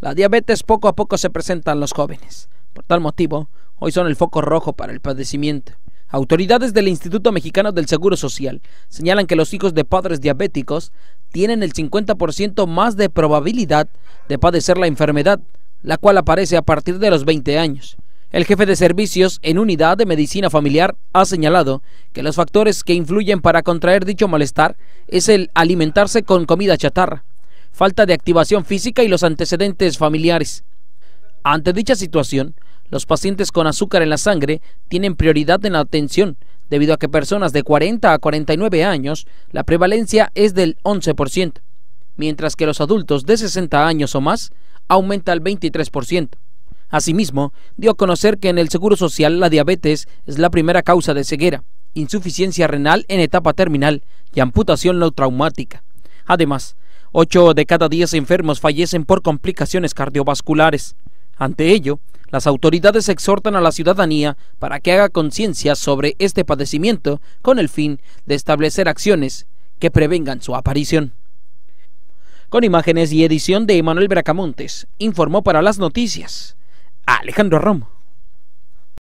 La diabetes poco a poco se presenta en los jóvenes. Por tal motivo, hoy son el foco rojo para el padecimiento. Autoridades del Instituto Mexicano del Seguro Social señalan que los hijos de padres diabéticos tienen el 50% más de probabilidad de padecer la enfermedad, la cual aparece a partir de los 20 años. El jefe de servicios en Unidad de Medicina Familiar ha señalado que los factores que influyen para contraer dicho malestar es el alimentarse con comida chatarra, falta de activación física y los antecedentes familiares. Ante dicha situación, los pacientes con azúcar en la sangre tienen prioridad en la atención, debido a que personas de 40 a 49 años la prevalencia es del 11%, mientras que los adultos de 60 años o más aumenta al 23%. Asimismo, dio a conocer que en el Seguro Social la diabetes es la primera causa de ceguera, insuficiencia renal en etapa terminal y amputación no traumática. Además, 8 de cada 10 enfermos fallecen por complicaciones cardiovasculares. Ante ello, las autoridades exhortan a la ciudadanía para que haga conciencia sobre este padecimiento con el fin de establecer acciones que prevengan su aparición. Con imágenes y edición de Emanuel Bracamontes, informó para las noticias Alejandro Romo.